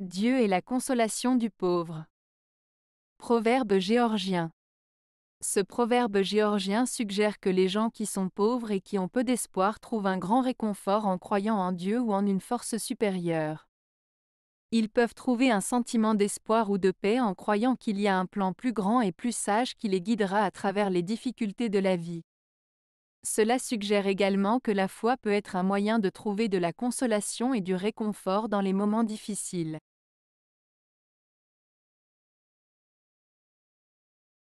Dieu est la consolation du pauvre. Proverbe géorgien. Ce proverbe géorgien suggère que les gens qui sont pauvres et qui ont peu d'espoir trouvent un grand réconfort en croyant en Dieu ou en une force supérieure. Ils peuvent trouver un sentiment d'espoir ou de paix en croyant qu'il y a un plan plus grand et plus sage qui les guidera à travers les difficultés de la vie. Cela suggère également que la foi peut être un moyen de trouver de la consolation et du réconfort dans les moments difficiles.